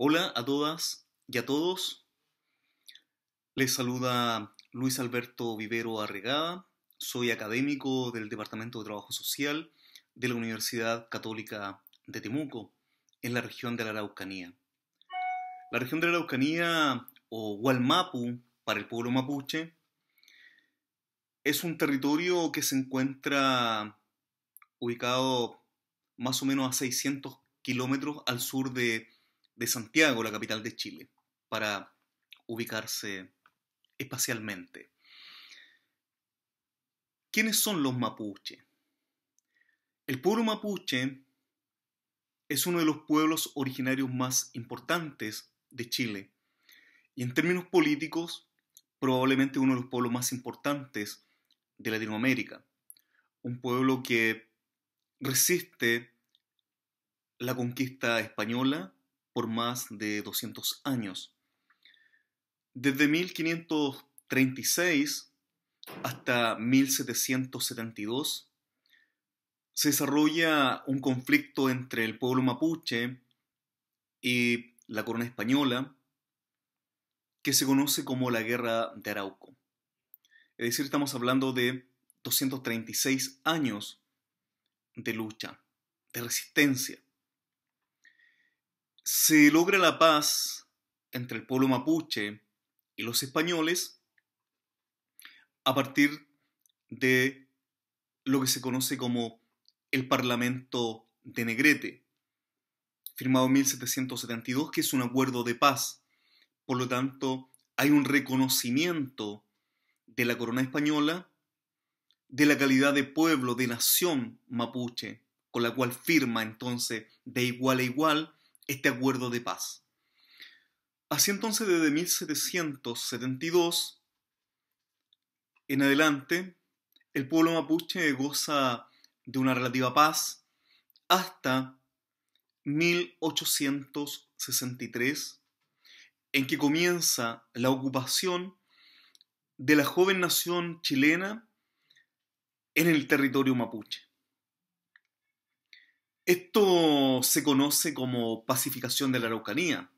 Hola a todas y a todos. Les saluda Luis Alberto Vivero Arregada. Soy académico del Departamento de Trabajo Social de la Universidad Católica de Temuco, en la región de la Araucanía. La región de la Araucanía, o Hualmapu para el pueblo mapuche, es un territorio que se encuentra ubicado más o menos a 600 kilómetros al sur de de Santiago, la capital de Chile, para ubicarse espacialmente. ¿Quiénes son los mapuche? El pueblo mapuche es uno de los pueblos originarios más importantes de Chile y en términos políticos probablemente uno de los pueblos más importantes de Latinoamérica. Un pueblo que resiste la conquista española por más de 200 años. Desde 1536 hasta 1772 se desarrolla un conflicto entre el pueblo mapuche y la corona española que se conoce como la Guerra de Arauco. Es decir, estamos hablando de 236 años de lucha, de resistencia se logra la paz entre el pueblo mapuche y los españoles a partir de lo que se conoce como el Parlamento de Negrete, firmado en 1772, que es un acuerdo de paz. Por lo tanto, hay un reconocimiento de la corona española de la calidad de pueblo, de nación mapuche, con la cual firma entonces de igual a igual este acuerdo de paz. Así entonces, desde 1772 en adelante, el pueblo mapuche goza de una relativa paz hasta 1863, en que comienza la ocupación de la joven nación chilena en el territorio mapuche. Esto se conoce como pacificación de la Araucanía,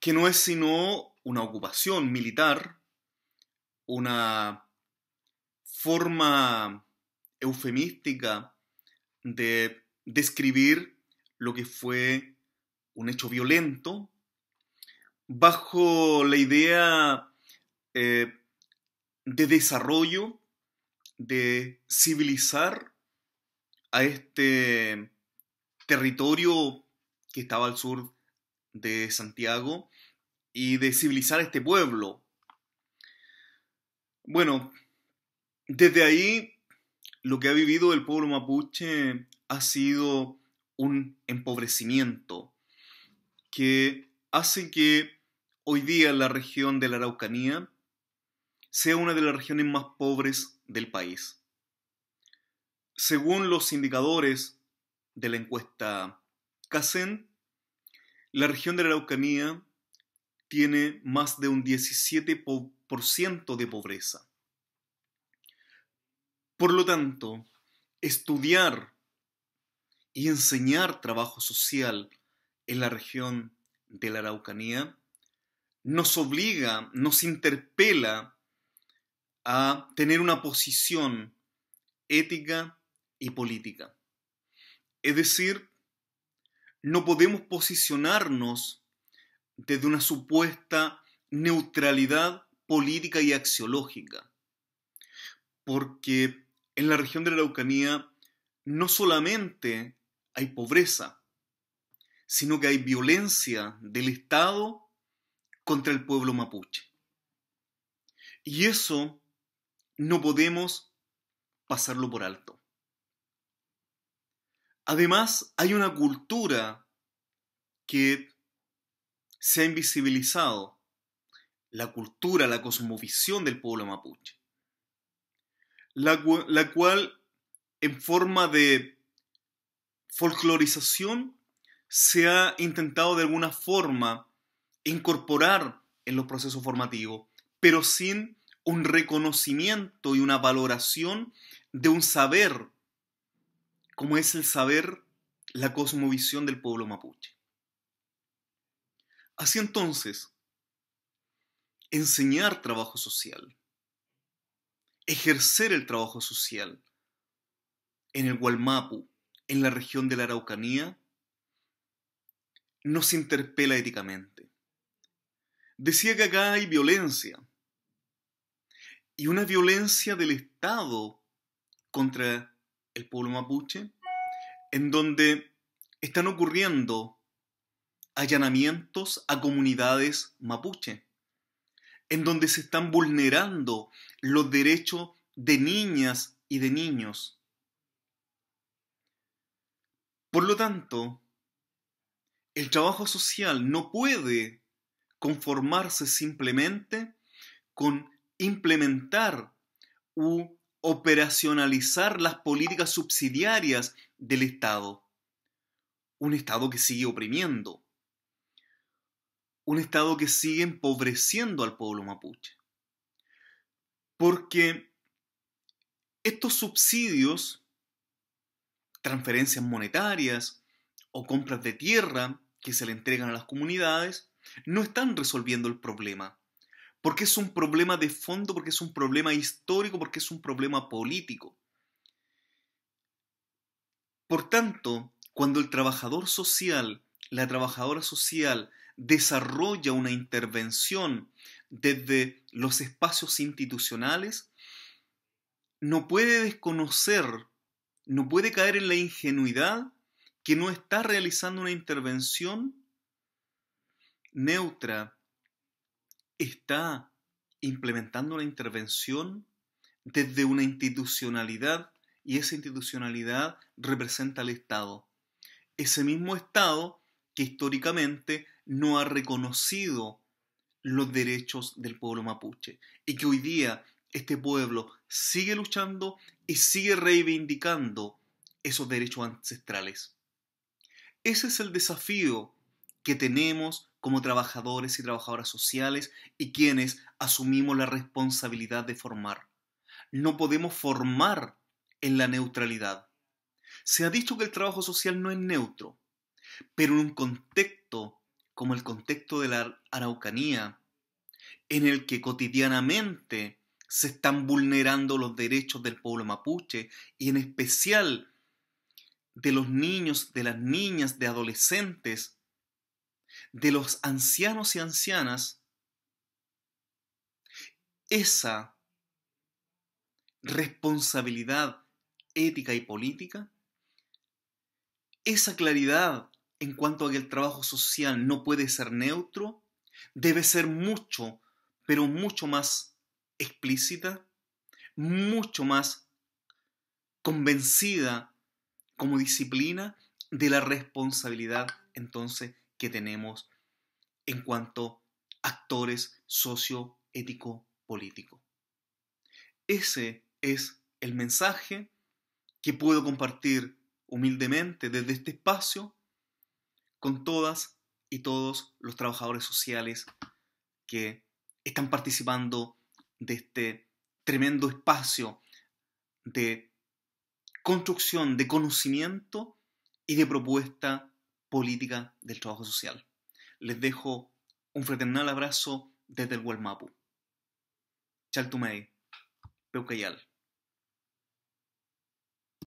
que no es sino una ocupación militar, una forma eufemística de describir lo que fue un hecho violento, bajo la idea eh, de desarrollo, de civilizar a este territorio que estaba al sur de Santiago y de civilizar este pueblo. Bueno, desde ahí lo que ha vivido el pueblo mapuche ha sido un empobrecimiento que hace que hoy día la región de la Araucanía sea una de las regiones más pobres del país. Según los indicadores de la encuesta CACEN, la región de la Araucanía tiene más de un 17% de pobreza. Por lo tanto, estudiar y enseñar trabajo social en la región de la Araucanía nos obliga, nos interpela a tener una posición ética y política. Es decir, no podemos posicionarnos desde una supuesta neutralidad política y axiológica, porque en la región de la Araucanía no solamente hay pobreza, sino que hay violencia del Estado contra el pueblo mapuche. Y eso no podemos pasarlo por alto. Además, hay una cultura que se ha invisibilizado, la cultura, la cosmovisión del pueblo mapuche, la, cual en forma de folclorización se ha intentado de alguna forma incorporar en los procesos formativos, pero sin un reconocimiento y una valoración de un saber como es el saber la cosmovisión del pueblo mapuche. Así entonces, enseñar trabajo social, ejercer el trabajo social en el Gualmapu, en la región de la Araucanía, nos interpela éticamente. Decía que acá hay violencia, y una violencia del Estado contra el pueblo mapuche, en donde están ocurriendo allanamientos a comunidades mapuche, en donde se están vulnerando los derechos de niñas y de niños. Por lo tanto, el trabajo social no puede conformarse simplemente con implementar u operacionalizar las políticas subsidiarias del Estado. Un Estado que sigue oprimiendo. Un Estado que sigue empobreciendo al pueblo mapuche. Porque estos subsidios, transferencias monetarias o compras de tierra que se le entregan a las comunidades, no están resolviendo el problema porque es un problema de fondo, porque es un problema histórico, porque es un problema político. Por tanto, cuando el trabajador social, la trabajadora social, desarrolla una intervención desde los espacios institucionales, no puede desconocer, no puede caer en la ingenuidad que no está realizando una intervención neutra, está implementando una intervención desde una institucionalidad y esa institucionalidad representa al Estado. Ese mismo Estado que históricamente no ha reconocido los derechos del pueblo mapuche y que hoy día este pueblo sigue luchando y sigue reivindicando esos derechos ancestrales. Ese es el desafío que tenemos como trabajadores y trabajadoras sociales y quienes asumimos la responsabilidad de formar. No podemos formar en la neutralidad. Se ha dicho que el trabajo social no es neutro, pero en un contexto como el contexto de la Araucanía, en el que cotidianamente se están vulnerando los derechos del pueblo mapuche y en especial de los niños, de las niñas, de adolescentes, de los ancianos y ancianas esa responsabilidad ética y política, esa claridad en cuanto a que el trabajo social no puede ser neutro, debe ser mucho, pero mucho más explícita, mucho más convencida como disciplina de la responsabilidad entonces que tenemos en cuanto a actores socioético-político. Ese es el mensaje que puedo compartir humildemente desde este espacio con todas y todos los trabajadores sociales que están participando de este tremendo espacio de construcción de conocimiento y de propuesta política del trabajo social. Les dejo un fraternal abrazo desde el Chal Chaltumei. Peucayal.